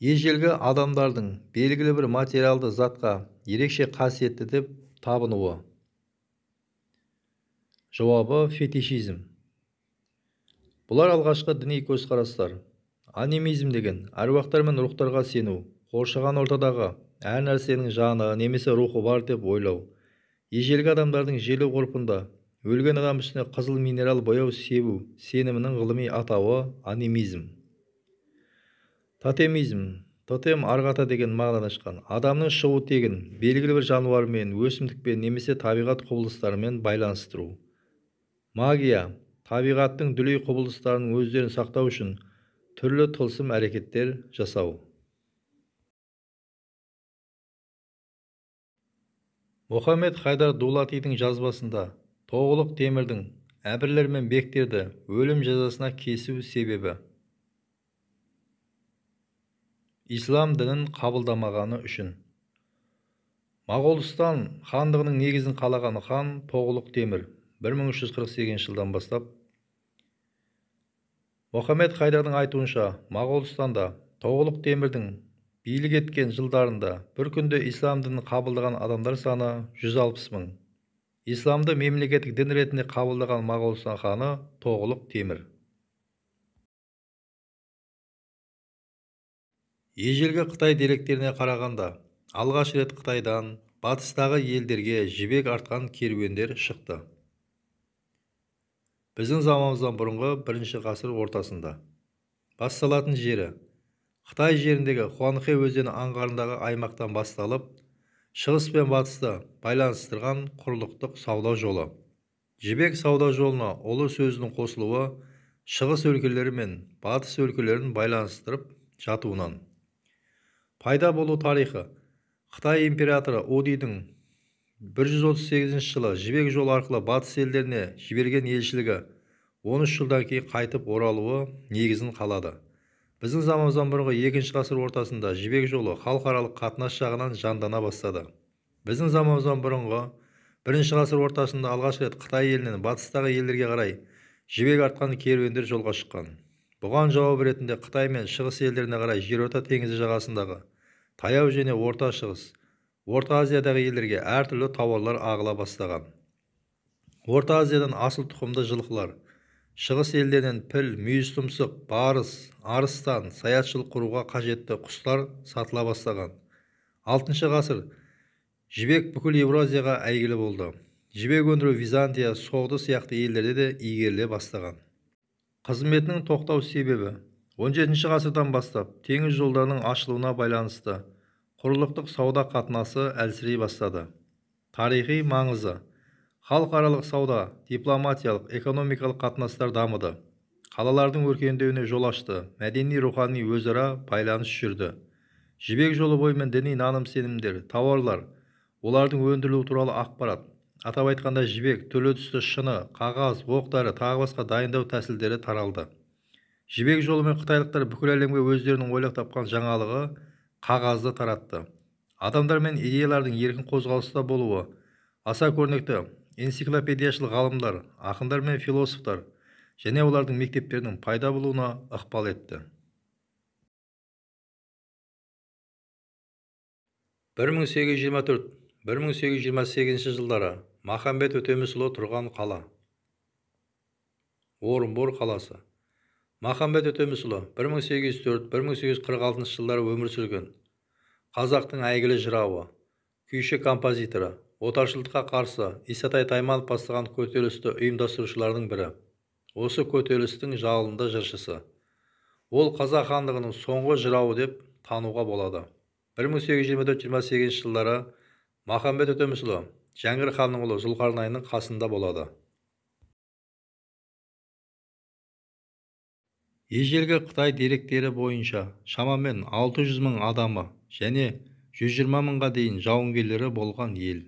ежелгі адамдардың белгілі бір материалды затқа ерекше қасиетті деп табынуы жауабы фетишизм бұлар алғашқы діни көзқарастар анимизм деген әруақтар мен рухтарға сену қоршаған ортадағы әр нәрсенің жаны немесе рухы бар деп ойлау ежелгі адамдардың желі ғұрпында өлген адам үстіне қызыл минерал бояу себу сенімінің ғылыми атауы анимизм тотемизм тотем арғата деген мағынадан шыққан адамның шығу тегін белгілі бір жануармен өсімдікпен немесе табиғат құбылыстарымен байланыстыру магия табиғаттың дүлей құбылыстарының өздерін сақтау үшін түрлі тылсым әрекеттер жасау мұхаммед хайдар дулатидің жазбасында тоғылық темірдің әбірлер мен бектерді өлім жазасына кесу себебі ислам дінін қабылдамағаны үшін моғолстан хандығының негізін қалаған хан тоғылық темір 1348 жылдан бастап мұхаммед Қайдардың айтуынша моғолстанда тоғылық темірдің билік еткен жылдарында бір күнде ислам дінін қабылдаған адамдар саны 160 мың исламды мемлекеттік дін ретінде қабылдаған моғолстан ханы тоғылық темір ежелгі қытай деректеріне қарағанда алғаш рет қытайдан батыстағы елдерге жібек артқан керуендер шықты біздің заманымыздан бұрынғы бірінші ғасыр ортасында басталатын жері қытай жеріндегі хуанхэ өзені аңғарындағы аймақтан басталып шығыс пен батысты байланыстырған құрлықтық сауда жолы жібек сауда жолына ұлы сөзінің қосылуы шығыс өлкелері мен батыс өлкелерін байланыстырып жатуынан пайда болу тарихы қытай императоры Одидің 138 жылы жібек жол арқылы батыс елдеріне жіберген елшілігі 13 жылдан кейін қайтып оралуы негізін қалады біздің заманымыздан бұрынғы екінші ғасыр ортасында жібек жолы халықаралық қатынас жағынан жандана бастады біздің заманымыздан бұрынғы бірінші ғасыр ортасында алғаш рет қытай елінен батыстағы елдерге қарай жібек артқан керуендер жолға шыққан бұған жауап ретінде қытай мен шығыс елдеріне қарай жерорта теңізі жағасындағы таяу және орта шығыс орта азиядағы елдерге әртүрлі тауарлар ағыла бастаған орта азиядан асыл тұқымды жылқылар шығыс елдерінен піл мүйіз тұмсық барыс арыстан саятшыл құруға қажетті құстар сатыла бастаған алтыншы ғасыр жібек бүкіл еуразияға әйгілі болды жібек өндіру византия соғды сияқты елдерде де игеріле бастаған қызметінің тоқтау себебі он жетінші ғасырдан бастап теңіз жолдарының ашылуына байланысты құрлықтық сауда қатынасы әлсірей бастады тарихи маңызы халықаралық сауда дипломатиялық экономикалық қатынастар дамыды қалалардың өркендеуіне жол ашты мәдени рухани өзара байланыс жүрді жібек жолы бойымен діни наным сенімдер тауарлар олардың өндірілуі туралы ақпарат атап айтқанда жібек түрлі түсті шыны қағаз оқ дәрі тағы басқа дайындау тәсілдері таралды жібек жолымен қытайлықтар бүкіл әлемге өздерінің ойлап тапқан жаңалығы қағазды таратты адамдар мен идеялардың еркін қозғалыста болуы аса көрнекті энциклопедияшыл ғалымдар ақындар мен философтар және олардың мектептерінің пайда болуына ықпал етті 1824-1828 жылдары махамбет өтемісұлы тұрған қала орынбор қаласы махамбет өтемісұлы 1804-1846 жылдары өмір сүрген қазақтың әйгілі жырауы күйші композиторы отаршылдыққа қарсы исатай тайманов бастаған көтерілісті ұйымдастырушылардың бірі осы көтерілістің жалында жыршысы ол қазақ хандығының соңғы жырауы деп тануға болады 1824-28 жылдары махамбет өтемісұлы жәңгір ханның ұлы зұлқарнайынның қасында болады ежелгі қытай деректері бойынша шамамен 600 мың адамы және 120 мыңға дейін жауынгерлері болған ел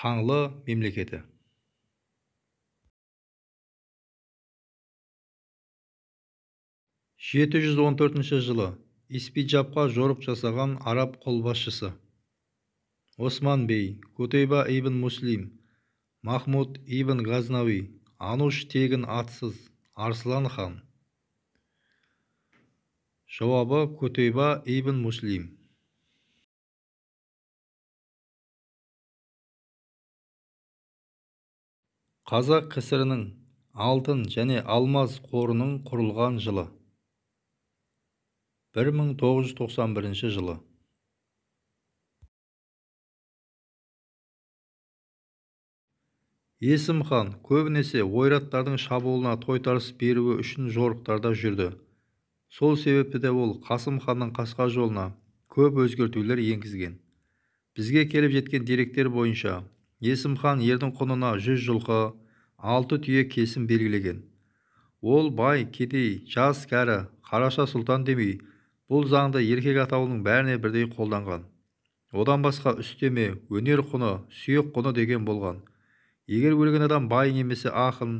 қаңлы мемлекеті жеті жүз он төртінші жылы испиджабқа жорық жасаған араб қолбасшысы осман бей кутейба ибн муслим махмуд ибн газнауи ануш тегін атсыз арслан хан жауабы кутейба ибн муслим қазақ кср-нің алтын және алмаз қорының құрылған жылы 1991 жылы есім хан көбінесе ойраттардың шабуылына тойтарыс беруі үшін жорықтарда жүрді сол себепті де ол қасым ханның қасқа жолына көп өзгертулер енгізген бізге келіп жеткен деректер бойынша есім хан ердің құнына жүз жылқы алты түйе кесім белгілеген ол бай кедей жас кәрі қараша сұлтан демей бұл заңды еркек атаулының бәріне бірдей қолданған одан басқа үстеме өнер құны сүйек құны деген болған егер өлген адам бай немесе ақын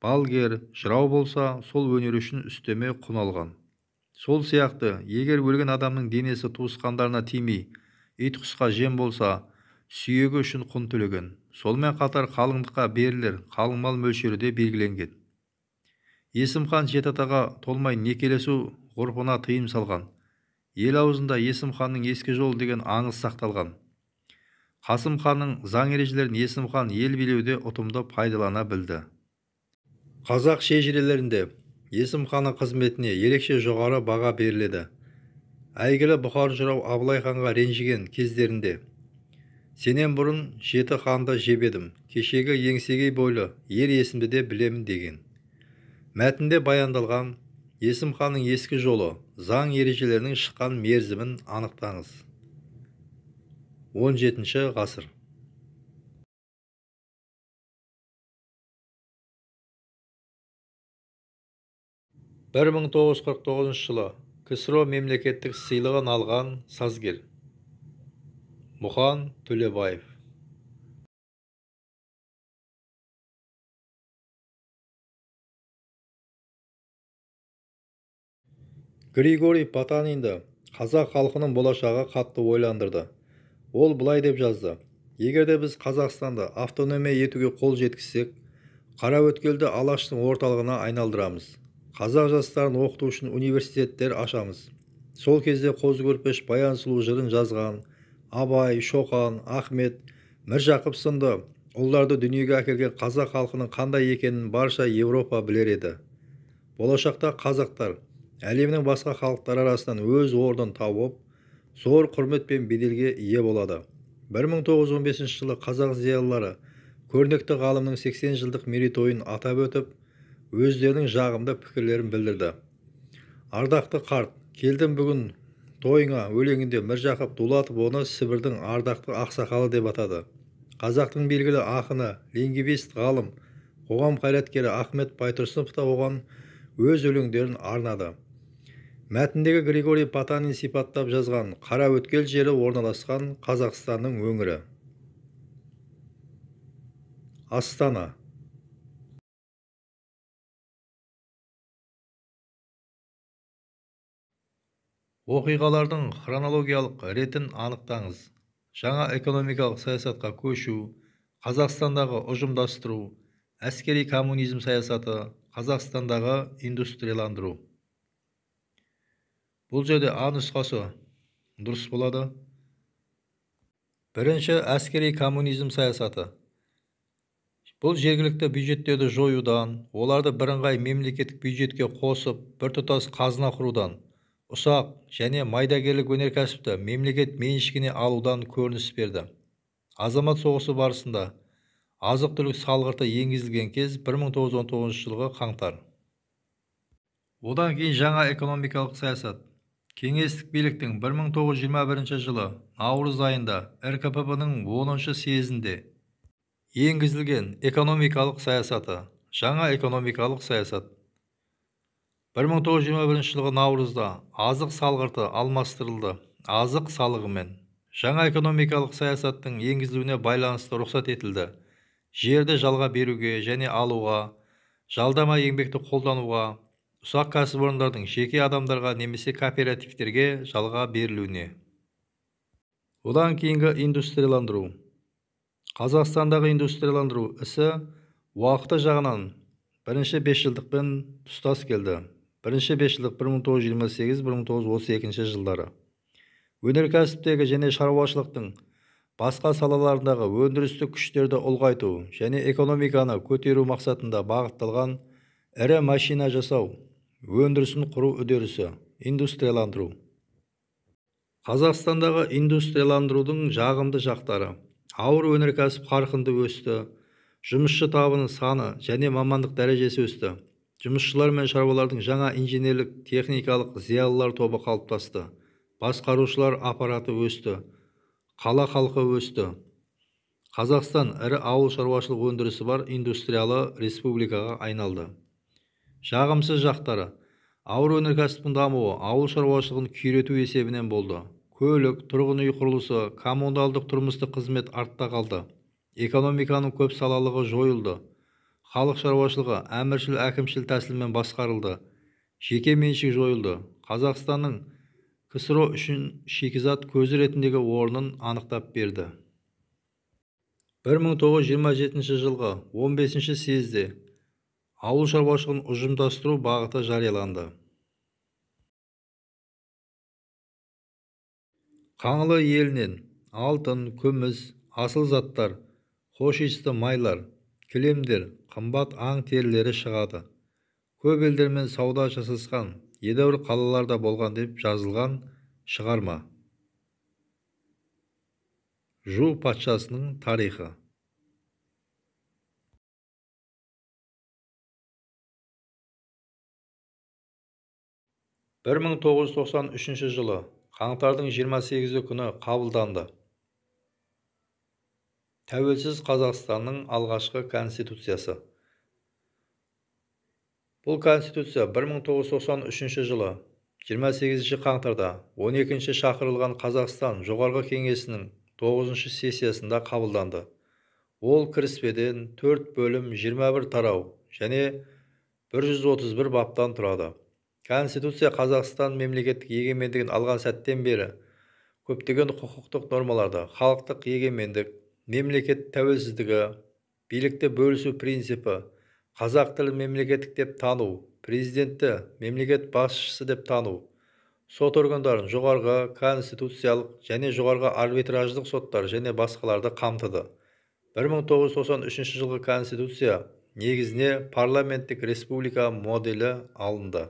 балгер жырау болса сол өнері үшін үстеме құн алған сол сияқты егер өлген адамның денесі туысқандарына тимей ит құсқа жем болса сүйегі үшін құн төлеген сонымен қатар қалыңдыққа берілер қалың мал мөлшері де белгіленген есім хан жеті атаға толмай некелесу ғұрпына тыйым салған ел аузында есім ханның ескі жолы деген аңыз сақталған қасым ханның заң ережелерін есім хан ел билеуде ұтымды пайдалана білді қазақ шежірелерінде есім ханның қызметіне ерекше жоғары баға беріледі әйгілі бұқар жырау абылай ханға ренжіген кездерінде сенен бұрын жеті ханды жебедім, кешегі еңсегей бойлы ер есімді де білемін деген мәтінде баяндалған есім ханның ескі жолы заң ережелерінің шыққан мерзімін анықтаңыз он жетінші ғасыр бір мың тоғыз жылы ксро мемлекеттік сыйлығын алған сазгер Мұхан төлебаев григорий потанинді қазақ халқының болашағы қатты ойландырды ол былай деп жазды егерде біз қазақстанды автономия етуге қол жеткізсек қараөткелді алаштың орталығына айналдырамыз қазақ жастарын оқыту үшін университеттер ашамыз сол кезде қозы көрпеш баян сұлу жырын жазған абай шоқан ахмет міржақып сынды ұлдарды дүниеге әкелген қазақ халқының қандай екенін барша еуропа білер еді болашақта қазақтар әлемнің басқа халықтары арасынан өз орнын тауып зор құрмет пен беделге ие болады 1915 жылы қазақ зиялылары көрнекті ғалымның 80 жылдық мерейтойын атап өтіп өздерінің жағымды пікірлерін білдірді ардақты қарт келдім бүгін тойыңа өлеңінде міржақып дулатов оны сібірдің ардақты ақсақалы деп атады қазақтың белгілі ақыны лингвист ғалым қоғам қайраткері ахмет байтұрсынов та оған өз өлеңдерін арнады мәтіндегі григорий Патанин сипаттап жазған қара өткел жері орналасқан қазақстанның өңірі астана оқиғалардың хронологиялық ретін анықтаңыз жаңа экономикалық саясатқа көшу қазақстандағы ұжымдастыру әскери коммунизм саясаты қазақстандағы индустрияландыру бұл жерде а нұсқасы дұрыс болады бірінші әскери коммунизм саясаты бұл жергілікті бюджеттерді жоюдан оларды бірыңғай мемлекеттік бюджетке қосып біртұтас қазына құрудан ұсақ және майдагерлік өнеркәсіпті мемлекет меншігіне алудан көрініс берді азамат соғысы барысында азық түлік салғырты енгізілген кез 1919 жылғы қаңтар одан кейін жаңа экономикалық саясат кеңестік биліктің 1921 жылы наурыз айында ркпб-ның 10-шы съезінде енгізілген экономикалық саясаты жаңа экономикалық саясат 1921 жылғы наурызда азық салғырты алмастырылды азық салығымен жаңа экономикалық саясаттың енгізілуіне байланысты рұқсат етілді жерді жалға беруге және алуға жалдама еңбекті қолдануға ұсақ кәсіпорындардың жеке адамдарға немесе кооперативтерге жалға берілуіне одан кейінгі индустрияландыру қазақстандағы индустрияландыру ісі уақыты жағынан бірінші бесжылдықпен тұстас келді бірінші бесжылдық 1928-1932 жылдары өнеркәсіптегі және шаруашылықтың басқа салаларындағы өндірістік күштерді ұлғайту және экономиканы көтеру мақсатында бағытталған ірі машина жасау өндірісін құру үдерісі индустрияландыру қазақстандағы индустрияландырудың жағымды жақтары ауыр өнеркәсіп қарқынды өсті жұмысшы табының саны және мамандық дәрежесі өсті жұмысшылар мен шаруалардың жаңа инженерлік техникалық зиялылар тобы қалыптасты басқарушылар аппараты өсті қала халқы өсті қазақстан ірі ауыл шаруашылық өндірісі бар индустриялы республикаға айналды жағымсыз жақтары ауыр өнеркәсіптің дамуы ауыл шаруашылығын күйрету есебінен болды көлік тұрғын үй құрылысы коммуналдық тұрмыстық қызмет артта қалды экономиканың көп салалығы жойылды халық шаруашылығы әміршіл әкімшіл тәсілмен басқарылды жеке меншік жойылды қазақстанның ксро үшін шикізат көзі ретіндегі орнын анықтап берді 1927 жылғы 15 съезде ауыл шаруашылығын ұжымдастыру бағыты жарияланды қаңлы елінен алтын күміс асыл заттар хош иісті майлар кілемдер қымбат аң терілері шығады көп елдермен сауда жасасқан едәуір қалаларда болған деп жазылған шығарма жу патшасының тарихы 1993 жылы қаңтардың 28 күні қабылданды тәуелсіз қазақстанның алғашқы конституциясы бұл конституция 1993 жылы 28 қаңтарда 12-ші шақырылған қазақстан жоғарғы кеңесінің 9-ші сессиясында қабылданды ол кіріспеден 4 бөлім 21 тарау және 131 баптан тұрады конституция қазақстан мемлекеттік егемендігін алған сәттен бері көптеген құқықтық нормаларды. халықтық егемендік мемлекет тәуелсіздігі билікті бөлісу принципі қазақ тілін мемлекеттік деп тану президентті мемлекет басшысы деп тану сот органдарын жоғарғы конституциялық және жоғарғы арбитраждық соттар және басқаларды қамтыды 1993 жылғы конституция негізіне парламенттік республика моделі алынды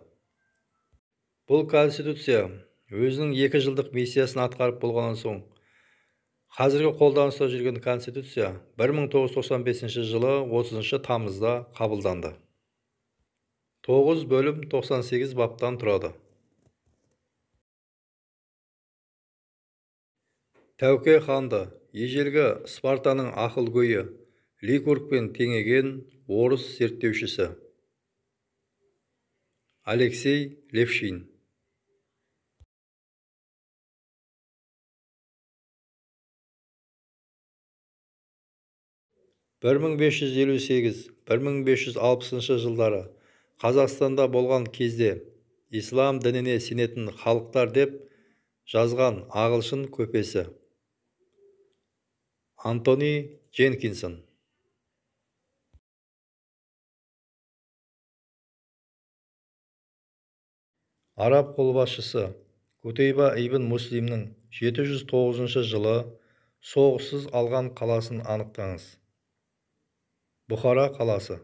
бұл конституция өзінің екі жылдық миссиясын атқарып болғаннан соң қазіргі қолданыста жүрген конституция 1995 жылы 30 тамызда қабылданды 9 бөлім 98 баптан тұрады тәуке ханды ежелгі спартаның ақылгөйі ликургпен теңеген орыс зерттеушісі алексей левшин бір мың бес жылдары қазақстанда болған кезде ислам дініне сенетін халықтар деп жазған ағылшын көпесі антони дженкинсон араб қолбасшысы кутейба ибн муслимнің 709 жылы соғыссыз алған қаласын анықтаңыз buxoro qalasi